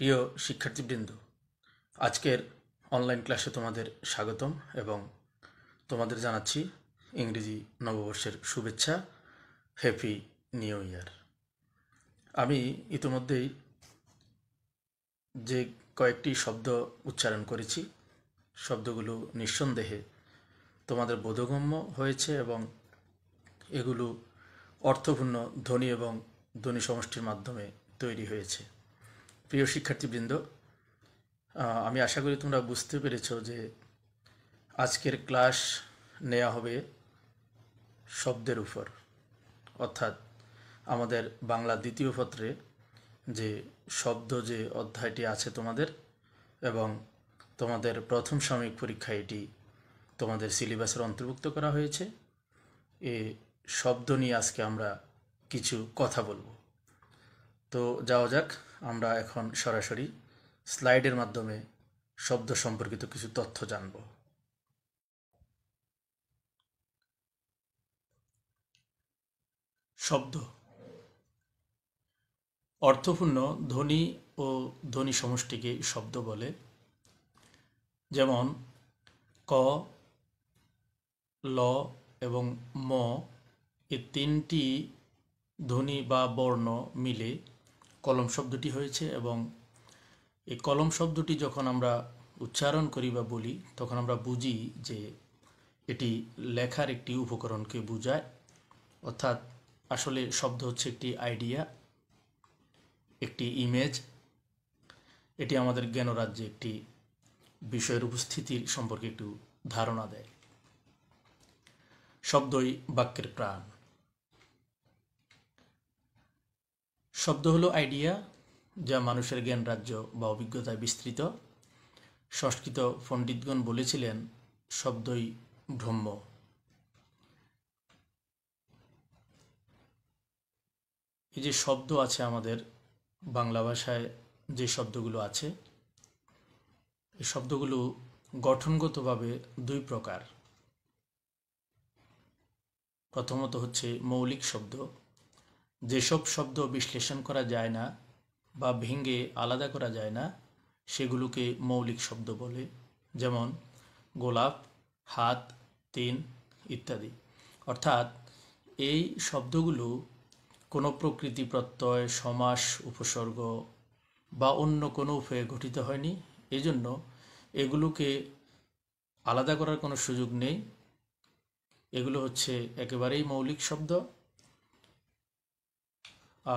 প্রিয় শিক্ষার্থীবৃন্দ আজকের অনলাইন ক্লাসে তোমাদের স্বাগতম এবং তোমাদের জানাচ্ছি ইংরেজি নববর্ষের শুভেচ্ছা হ্যাপি নিউ ইয়ার আমি ইতিমধ্যেই যে কয়েকটি শব্দ উচ্চারণ করেছি শব্দগুলো নিঃসন্দেহে তোমাদের বোধগম্য হয়েছে এবং এগুলো অর্থপূর্ণ ধ্বনি এবং ধ্বনি সমষ্টির মাধ্যমে তৈরি হয়েছে প্রিয় শিক্ষার্থীবৃন্দ আমি আশা করি তোমরা বুঝতে পেরেছ যে আজকের ক্লাস নেওয়া হবে শব্দের উপর অর্থাৎ আমাদের বাংলা দ্বিতীয় পত্রে যে শব্দ যে অধ্যায়টি আছে তোমাদের এবং তোমাদের প্রথম সাময়িক পরীক্ষা এটি তোমাদের সিলেবাসের অন্তর্ভুক্ত করা হয়েছে এ শব্দ নিয়ে আজকে আমরা কিছু কথা বলবো তো যাওয়া যাক আমরা এখন সরাসরি স্লাইডের মাধ্যমে শব্দ সম্পর্কিত কিছু তথ্য জানব শব্দ অর্থপূর্ণ ধ্বনি ও ধ্বনি সমষ্টিকে শব্দ বলে যেমন ক ল এবং ম এ তিনটি ধ্বনি বা বর্ণ মিলে কলম শব্দটি হয়েছে এবং এই কলম শব্দটি যখন আমরা উচ্চারণ করি বা বলি তখন আমরা বুঝি যে এটি লেখার একটি উপকরণকে বোঝায় অর্থাৎ আসলে শব্দ হচ্ছে একটি আইডিয়া একটি ইমেজ এটি আমাদের জ্ঞানরাজ্যে একটি বিষয়ের উপস্থিতির সম্পর্কে একটু ধারণা দেয় শব্দই বাক্যের প্রাণ শব্দ হলো আইডিয়া যা মানুষের জ্ঞান রাজ্য বা অভিজ্ঞতায় বিস্তৃত সংস্কৃত পণ্ডিতগণ বলেছিলেন শব্দই ব্রহ্ম এই যে শব্দ আছে আমাদের বাংলা ভাষায় যে শব্দগুলো আছে এই শব্দগুলো গঠনগতভাবে দুই প্রকার প্রথমত হচ্ছে মৌলিক শব্দ যেসব শব্দ বিশ্লেষণ করা যায় না বা ভেঙে আলাদা করা যায় না সেগুলোকে মৌলিক শব্দ বলে যেমন গোলাপ হাত তিন ইত্যাদি অর্থাৎ এই শব্দগুলো কোনো প্রকৃতি প্রত্যয় সমাস উপসর্গ বা অন্য কোনো উপায়ে গঠিত হয়নি এজন্য এগুলোকে আলাদা করার কোনো সুযোগ নেই এগুলো হচ্ছে একেবারেই মৌলিক শব্দ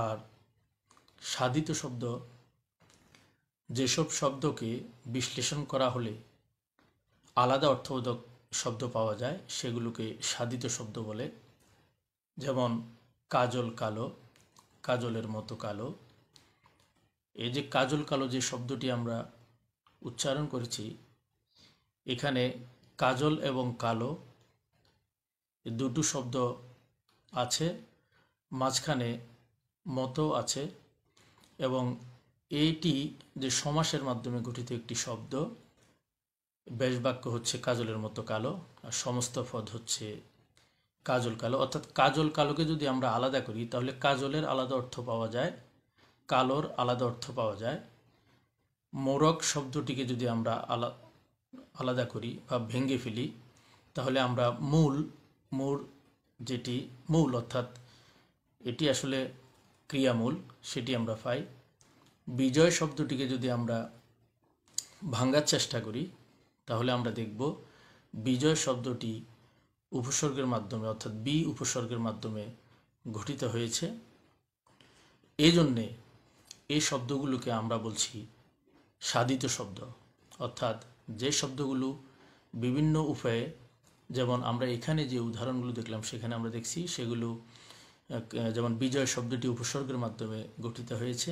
আর সাধিত শব্দ যেসব শব্দকে বিশ্লেষণ করা হলে আলাদা অর্থবোধক শব্দ পাওয়া যায় সেগুলোকে সাধিত শব্দ বলে যেমন কাজল কালো কাজলের মতো কালো এই যে কাজল কালো যে শব্দটি আমরা উচ্চারণ করেছি এখানে কাজল এবং কালো দুটো শব্দ আছে মাঝখানে মতো আছে এবং এইটি যে সমাসের মাধ্যমে গঠিত একটি শব্দ বেশবাক্য হচ্ছে কাজলের মতো কালো আর সমস্ত পদ হচ্ছে কাজল কালো অর্থাৎ কাজল কালোকে যদি আমরা আলাদা করি তাহলে কাজলের আলাদা অর্থ পাওয়া যায় কালোর আলাদা অর্থ পাওয়া যায় মোরক শব্দটিকে যদি আমরা আলা আলাদা করি বা ভেঙে ফেলি তাহলে আমরা মূল মূর যেটি মূল অর্থাৎ এটি আসলে ক্রিয়ামূল সেটি আমরা পাই বিজয় শব্দটিকে যদি আমরা ভাঙ্গার চেষ্টা করি তাহলে আমরা দেখব বিজয় শব্দটি উপসর্গের মাধ্যমে অর্থাৎ বি উপসর্গের মাধ্যমে ঘটিত হয়েছে এই জন্যে এই শব্দগুলোকে আমরা বলছি সাধিত শব্দ অর্থাৎ যে শব্দগুলো বিভিন্ন উপায়ে যেমন আমরা এখানে যে উদাহরণগুলো দেখলাম সেখানে আমরা দেখছি সেগুলো যেমন বিজয় শব্দটি উপসর্গের মাধ্যমে গঠিত হয়েছে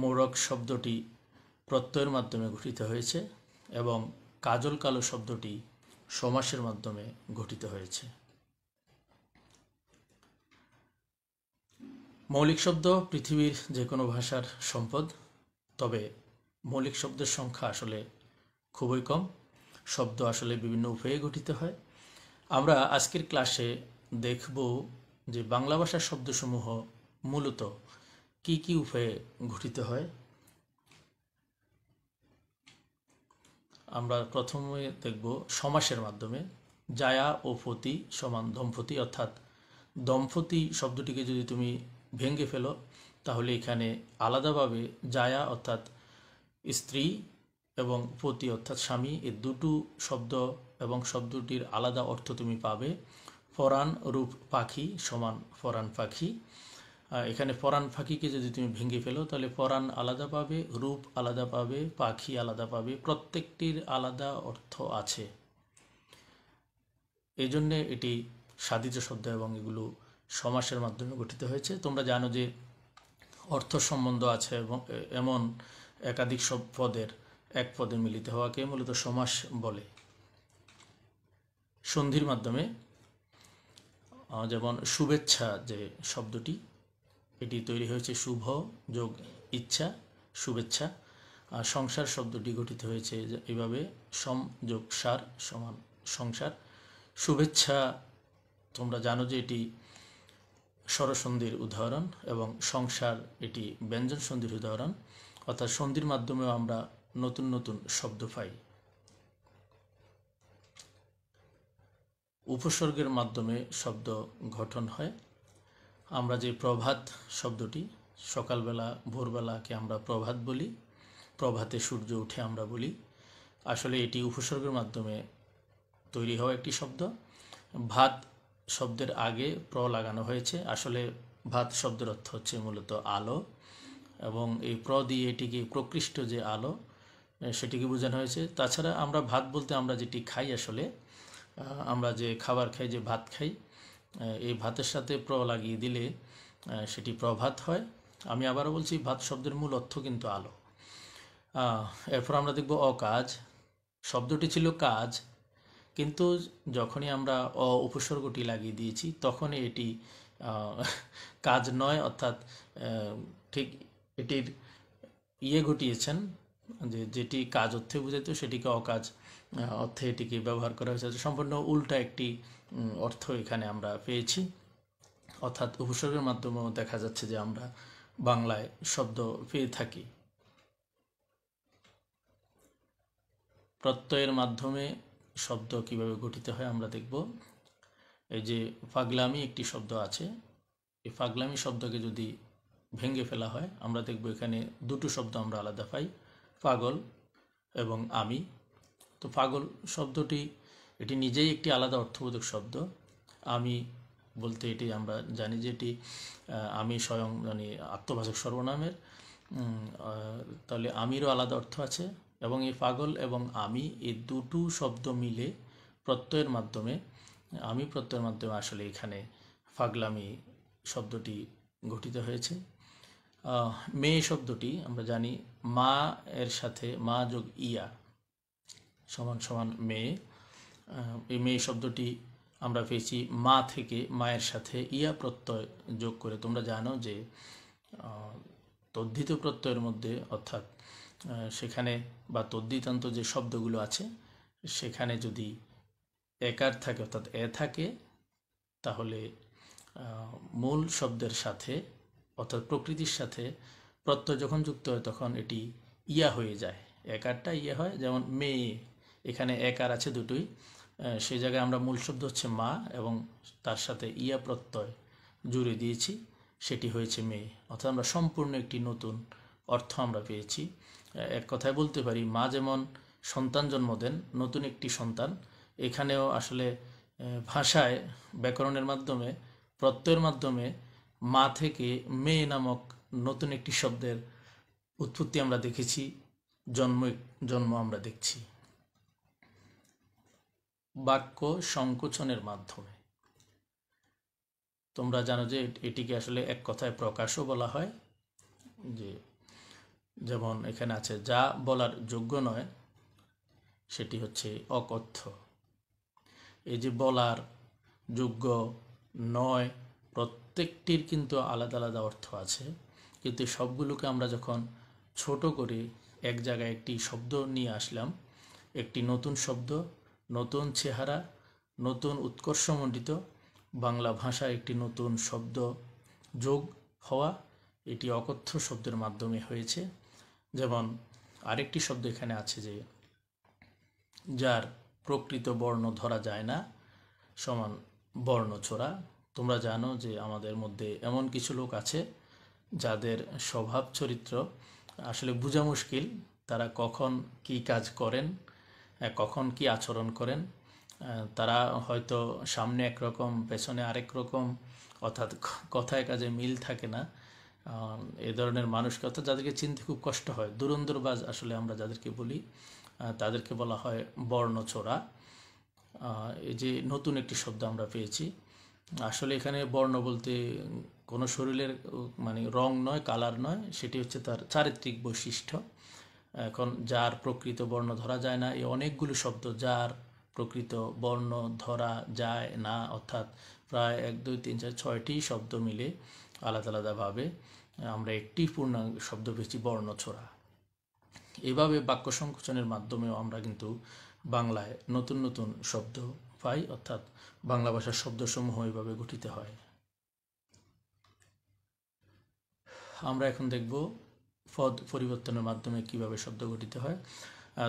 মোরক শব্দটি প্রত্যয়ের মাধ্যমে গঠিত হয়েছে এবং কাজল কালো শব্দটি সমাসের মাধ্যমে গঠিত হয়েছে মৌলিক শব্দ পৃথিবীর যে কোনো ভাষার সম্পদ তবে মৌলিক শব্দের সংখ্যা আসলে খুবই কম শব্দ আসলে বিভিন্ন উপায়ে গঠিত হয় আমরা আজকের ক্লাসে দেখব যে বাংলা ভাষার শব্দসমূহ মূলত কি কি উপায়ে ঘটিত হয় আমরা প্রথমে দেখব সমাসের মাধ্যমে জায়া ও পতি সমান দম্পতি অর্থাৎ দম্পতি শব্দটিকে যদি তুমি ভেঙে ফেলো তাহলে এখানে আলাদাভাবে জায়া অর্থাৎ স্ত্রী এবং পতি অর্থাৎ স্বামী এ দুটো শব্দ এবং শব্দটির আলাদা অর্থ তুমি পাবে ফরান রূপ পাখি সমান ফরান পাখি এখানে ফরান পাখিকে যদি তুমি ভেঙে ফেলো তাহলে ফরান আলাদা পাবে রূপ আলাদা পাবে পাখি আলাদা পাবে প্রত্যেকটির আলাদা অর্থ আছে এই জন্যে এটি সাদিজ শব্দ এবং এগুলো সমাসের মাধ্যমে গঠিত হয়েছে তোমরা জানো যে অর্থ সম্বন্ধ আছে এবং এমন একাধিক সব পদের এক পদে মিলিত হওয়াকে মূলত সমাস বলে সন্ধির মাধ্যমে যেমন শুভেচ্ছা যে শব্দটি এটি তৈরি হয়েছে শুভ যোগ ইচ্ছা শুভেচ্ছা আর সংসার শব্দটি গঠিত হয়েছে এভাবে সম যোগ সার সমান সংসার শুভেচ্ছা তোমরা জানো যে এটি স্বরসন্ধির উদাহরণ এবং সংসার এটি ব্যঞ্জন সন্ধির উদাহরণ অর্থাৎ সন্ধির মাধ্যমেও আমরা নতুন নতুন শব্দ পাই উপসর্গের মাধ্যমে শব্দ গঠন হয় আমরা যে প্রভাত শব্দটি সকালবেলা ভোরবেলাকে আমরা প্রভাত বলি প্রভাতে সূর্য উঠে আমরা বলি আসলে এটি উপসর্গের মাধ্যমে তৈরি হওয়া একটি শব্দ ভাত শব্দের আগে প্র লাগানো হয়েছে আসলে ভাত শব্দের অর্থ হচ্ছে মূলত আলো এবং এই প্র দিয়ে এটিকে প্রকৃষ্ট যে আলো সেটিকে বোঝানো হয়েছে তাছাড়া আমরা ভাত বলতে আমরা যেটি খাই আসলে আমরা যে খাবার খাই যে ভাত খাই এই ভাতের সাথে প্র লাগিয়ে দিলে সেটি প্রভাত হয় আমি আবারও বলছি ভাত শব্দের মূল অর্থ কিন্তু আলো এরপর আমরা দেখব অকাজ শব্দটি ছিল কাজ কিন্তু যখনই আমরা অ উপসর্গটি লাগিয়ে দিয়েছি তখনই এটি কাজ নয় অর্থাৎ ঠিক এটির ইয়ে ঘটিয়েছেন যে যেটি কাজ অর্থে বুঝাইতো সেটিকে অকাজ অর্থে এটিকে ব্যবহার করা হয়েছে সম্পূর্ণ উল্টা একটি অর্থ এখানে আমরা পেয়েছি অর্থাৎ উপসর্গের মাধ্যমেও দেখা যাচ্ছে যে আমরা বাংলায় শব্দ পেয়ে থাকি প্রত্যয়ের মাধ্যমে শব্দ কিভাবে গঠিত হয় আমরা দেখব এই যে ফাগলামি একটি শব্দ আছে এই ফাগলামি শব্দকে যদি ভেঙে ফেলা হয় আমরা দেখব এখানে দুটো শব্দ আমরা আলাদা পাই পাগল এবং আমি তো পাগল শব্দটি এটি নিজেই একটি আলাদা অর্থবোধক শব্দ আমি বলতে এটি আমরা জানি যে এটি আমি স্বয়ং মানে আত্মভাষক সর্বনামের তাহলে আমিরও আলাদা অর্থ আছে এবং এই পাগল এবং আমি এই দুটো শব্দ মিলে প্রত্যয়ের মাধ্যমে আমি প্রত্যয়ের মাধ্যমে আসলে এখানে ফাগলামি শব্দটি গঠিত হয়েছে মেয়ে শব্দটি আমরা জানি মা এর সাথে মা যোগ ইয়া সমান সমান মেয়ে এই মেয়ে শব্দটি আমরা পেয়েছি মা থেকে মায়ের সাথে ইয়া প্রত্যয় যোগ করে তোমরা জানো যে তদ্ধিত প্রত্যয়ের মধ্যে অর্থাৎ সেখানে বা তদ্ধিতান্ত যে শব্দগুলো আছে সেখানে যদি একার থাকে অর্থাৎ এ থাকে তাহলে মূল শব্দের সাথে অর্থাৎ প্রকৃতির সাথে প্রত্যয় যখন যুক্ত হয় তখন এটি ইয়া হয়ে যায় একারটা ইয়া হয় যেমন মেয়ে এখানে এক আর আছে দুটোই সেই জায়গায় আমরা মূল শব্দ হচ্ছে মা এবং তার সাথে ইয়া প্রত্যয় জুড়ে দিয়েছি সেটি হয়েছে মেয়ে অর্থাৎ আমরা সম্পূর্ণ একটি নতুন অর্থ আমরা পেয়েছি এক কথায় বলতে পারি মা যেমন সন্তান জন্ম দেন নতুন একটি সন্তান এখানেও আসলে ভাষায় ব্যাকরণের মাধ্যমে প্রত্যয়ের মাধ্যমে মা থেকে মেয়ে নামক নতুন একটি শব্দের উৎপত্তি আমরা দেখেছি জন্ম জন্ম আমরা দেখছি বাক্য সংকোচনের মাধ্যমে তোমরা জানো যে এটিকে আসলে এক কথায় প্রকাশও বলা হয় যে যেমন এখানে আছে যা বলার যোগ্য নয় সেটি হচ্ছে অকথ্য এই যে বলার যোগ্য নয় প্রত্যেকটির কিন্তু আলাদা আলাদা অর্থ আছে কিন্তু সবগুলোকে আমরা যখন ছোট করে এক জায়গায় একটি শব্দ নিয়ে আসলাম একটি নতুন শব্দ নতুন চেহারা নতুন উৎকর্ষমণ্ডিত বাংলা ভাষা একটি নতুন শব্দ যোগ হওয়া এটি অকথ্য শব্দের মাধ্যমে হয়েছে যেমন আরেকটি শব্দ এখানে আছে যে যার প্রকৃত বর্ণ ধরা যায় না সমান বর্ণ ছোড়া তোমরা জানো যে আমাদের মধ্যে এমন কিছু লোক আছে যাদের স্বভাব চরিত্র আসলে বোঝা মুশকিল তারা কখন কি কাজ করেন কখন কি আচরণ করেন তারা হয়তো সামনে একরকম পেছনে আরেক রকম অর্থাৎ কথায় কাজে মিল থাকে না এ ধরনের মানুষকে অর্থাৎ যাদেরকে চিনতে খুব কষ্ট হয় দুরন্দরবাজ আসলে আমরা যাদেরকে বলি তাদেরকে বলা হয় বর্ণচোরা এই যে নতুন একটি শব্দ আমরা পেয়েছি আসলে এখানে বর্ণ বলতে কোনো শরীরের মানে রং নয় কালার নয় সেটি হচ্ছে তার চারিত্রিক বৈশিষ্ট্য এখন যার প্রকৃত বর্ণ ধরা যায় না এই অনেকগুলো শব্দ যার প্রকৃত বর্ণ ধরা যায় না অর্থাৎ প্রায় এক দুই তিন চার ছয়টি শব্দ মিলে আলাদা আলাদাভাবে আমরা একটি পূর্ণাঙ্গ শব্দ পেয়েছি বর্ণ ছোড়া এভাবে বাক্য সংকোচনের মাধ্যমেও আমরা কিন্তু বাংলায় নতুন নতুন শব্দ পাই অর্থাৎ বাংলা ভাষার শব্দসমূহ এভাবে গঠিত হয় আমরা এখন দেখব পদ পরিবর্তনের মাধ্যমে কিভাবে শব্দ গঠিত হয়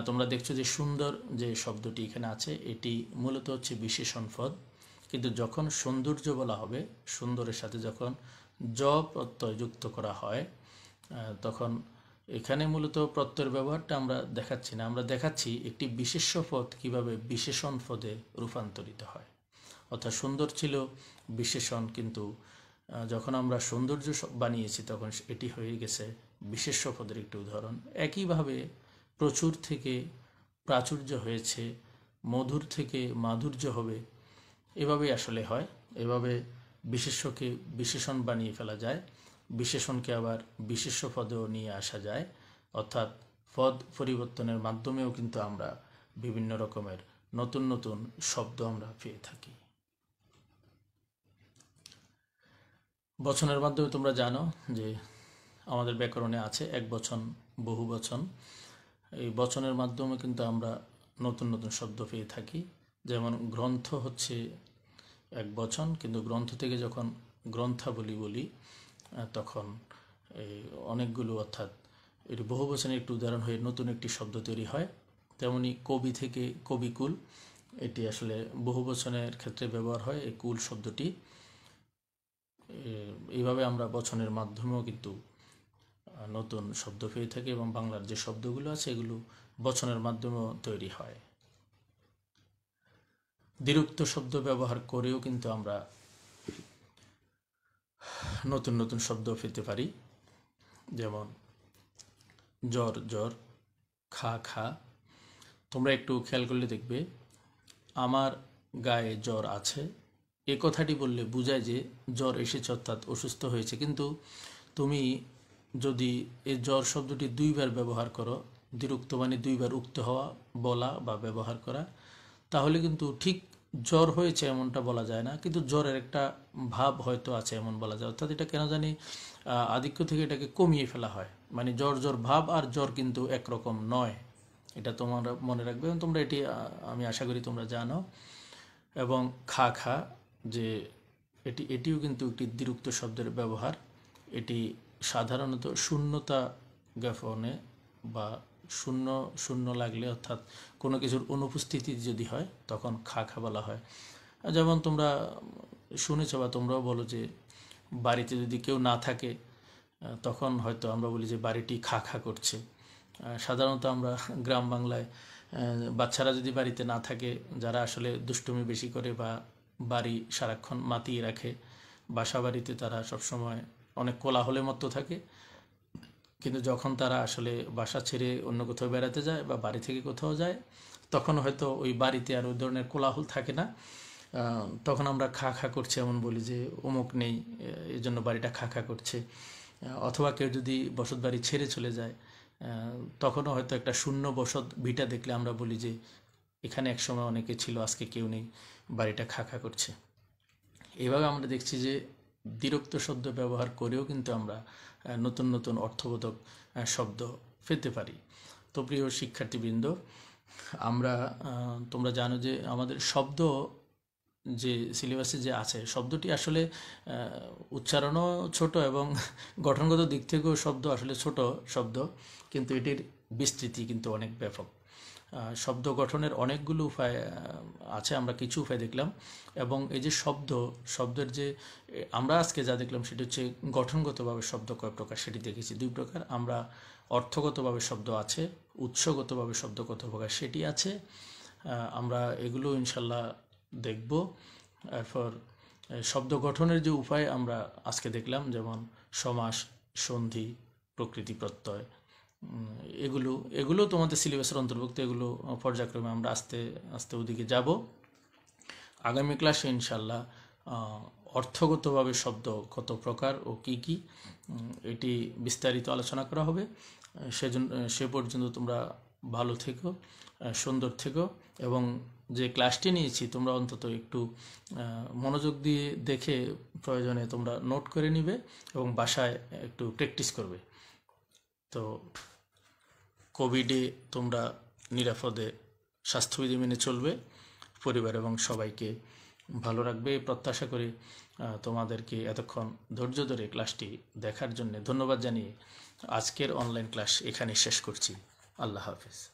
তোমরা দেখছো যে সুন্দর যে শব্দটি এখানে আছে এটি মূলত হচ্ছে বিশেষণ পদ কিন্তু যখন সৌন্দর্য বলা হবে সুন্দরের সাথে যখন জ প্রত্যয় যুক্ত করা হয় তখন এখানে মূলত প্রত্যয়ের ব্যবহারটা আমরা দেখাচ্ছি না আমরা দেখাচ্ছি একটি বিশেষ্য পদ কীভাবে বিশেষণ পদে রূপান্তরিত হয় অর্থাৎ সুন্দর ছিল বিশেষণ কিন্তু যখন আমরা সৌন্দর্য বানিয়েছি তখন এটি হয়ে গেছে বিশেষ্য পদের একটি উদাহরণ একইভাবে প্রচুর থেকে প্রাচুর্য হয়েছে মধুর থেকে মাধুর্য হবে এভাবেই আসলে হয় এভাবে বিশেষ্যকে বিশেষণ বানিয়ে ফেলা যায় বিশেষণকে আবার বিশেষ্য পদেও নিয়ে আসা যায় অর্থাৎ পদ পরিবর্তনের মাধ্যমেও কিন্তু আমরা বিভিন্ন রকমের নতুন নতুন শব্দ আমরা পেয়ে থাকি বচনের মাধ্যমে তোমরা জানো যে আমাদের ব্যাকরণে আছে এক বচন বহু বচন এই বচনের মাধ্যমে কিন্তু আমরা নতুন নতুন শব্দ পেয়ে থাকি যেমন গ্রন্থ হচ্ছে এক বচন কিন্তু গ্রন্থ থেকে যখন গ্রন্থাবলী বলি তখন এই অনেকগুলো অর্থাৎ এটি বহু বচনের একটি উদাহরণ হয়ে নতুন একটি শব্দ তৈরি হয় তেমনি কবি থেকে কবিকুল এটি আসলে বহু বচনের ক্ষেত্রে ব্যবহার হয় এই কুল শব্দটি এইভাবে আমরা বচনের মাধ্যমেও কিন্তু নতুন শব্দ পেয়ে থাকি এবং বাংলার যে শব্দগুলো আছে এগুলো বচনের মাধ্যমেও তৈরি হয় দীরুক্ত শব্দ ব্যবহার করেও কিন্তু আমরা নতুন নতুন শব্দ পেতে পারি যেমন জ্বর জ্বর খা খা তোমরা একটু খেয়াল করলে দেখবে আমার গায়ে জ্বর আছে এ কথাটি বললে বুঝায় যে জ্বর এসেছে অর্থাৎ অসুস্থ হয়েছে কিন্তু তুমি যদি এই জ্বর শব্দটি দুইবার ব্যবহার করো দ্বিরুক্ত মানে দুইবার উক্ত হওয়া বলা বা ব্যবহার করা তাহলে কিন্তু ঠিক জ্বর হয়েছে এমনটা বলা যায় না কিন্তু জ্বরের একটা ভাব হয়তো আছে এমন বলা যায় অর্থাৎ এটা কেন জানি আধিক্য থেকে এটাকে কমিয়ে ফেলা হয় মানে জ্বর জ্বর ভাব আর জ্বর কিন্তু একরকম নয় এটা তোমরা মনে রাখবে এবং তোমরা এটি আমি আশা করি তোমরা জানো এবং খা খা যে এটি এটিও কিন্তু একটি দ্বিরুক্ত শব্দের ব্যবহার এটি সাধারণত শূন্যতা জ্ঞাপনে বা শূন্য শূন্য লাগলে অর্থাৎ কোনো কিছুর অনুপস্থিতি যদি হয় তখন খা খা বলা হয় যেমন তোমরা শুনেছ বা তোমরাও বলো যে বাড়িতে যদি কেউ না থাকে তখন হয়তো আমরা বলি যে বাড়িটি খা খা করছে সাধারণত আমরা গ্রাম বাংলায় বাচ্চারা যদি বাড়িতে না থাকে যারা আসলে দুষ্টুমি বেশি করে বা বাড়ি সারাক্ষণ মাতিয়ে রাখে বাসা বাড়িতে তারা সবসময় অনেক কোলাহলের মতো থাকে কিন্তু যখন তারা আসলে বাসা ছেড়ে অন্য কোথাও বেড়াতে যায় বা বাড়ি থেকে কোথাও যায় তখন হয়তো ওই বাড়িতে আর ওই ধরনের কোলাহল থাকে না তখন আমরা খা খা করছি এমন বলি যে অমুক নেই এই জন্য বাড়িটা খা খা করছে অথবা কেউ যদি বসত বাড়ি ছেড়ে চলে যায় তখনও হয়তো একটা শূন্য বসত ভিটা দেখলে আমরা বলি যে এখানে একসময় অনেকে ছিল আজকে কেউ নেই বাড়িটা খা খা করছে এভাবে আমরা দেখছি যে বিরক্ত শব্দ ব্যবহার করেও কিন্তু আমরা নতুন নতুন অর্থবোধক শব্দ পেতে পারি তো প্রিয় শিক্ষার্থীবৃন্দ আমরা তোমরা জানো যে আমাদের শব্দ যে সিলেবাসে যে আছে শব্দটি আসলে উচ্চারণও ছোট এবং গঠনগত দিক থেকেও শব্দ আসলে ছোট শব্দ কিন্তু এটির বিস্তৃতি কিন্তু অনেক ব্যাপক শব্দ গঠনের অনেকগুলো উপায় আছে আমরা কিছু উপায় দেখলাম এবং এই যে শব্দ শব্দের যে আমরা আজকে যা দেখলাম সেটি হচ্ছে গঠনগতভাবে শব্দ কয় প্রকার সেটি দেখেছি দুই প্রকার আমরা অর্থগতভাবে শব্দ আছে উৎসগতভাবে শব্দ কত প্রকার সেটি আছে আমরা এগুলো ইনশাল্লাহ দেখব এরপর শব্দ গঠনের যে উপায় আমরা আজকে দেখলাম যেমন সমাস সন্ধি প্রকৃতি প্রত্যয় এগুলো এগুলো তোমাদের সিলেবাসের অন্তর্ভুক্ত এগুলো পর্যায়ক্রমে আমরা আস্তে আস্তে ওদিকে যাব আগামী ক্লাসে ইনশাল্লাহ অর্থগতভাবে শব্দ কত প্রকার ও কি কি এটি বিস্তারিত আলোচনা করা হবে সেজন্য সে পর্যন্ত তোমরা ভালো থেকো সুন্দর থেকো এবং যে ক্লাসটি নিয়েছি তোমরা অন্তত একটু মনোযোগ দিয়ে দেখে প্রয়োজনে তোমরা নোট করে নিবে এবং বাসায় একটু প্র্যাকটিস করবে তো কোভিডে তোমরা নিরাপদে স্বাস্থ্যবিধি মেনে চলবে পরিবার এবং সবাইকে ভালো রাখবে প্রত্যাশা করে তোমাদেরকে এতক্ষণ ধৈর্য ধরে ক্লাসটি দেখার জন্য ধন্যবাদ জানিয়ে আজকের অনলাইন ক্লাস এখানে শেষ করছি আল্লাহ হাফিজ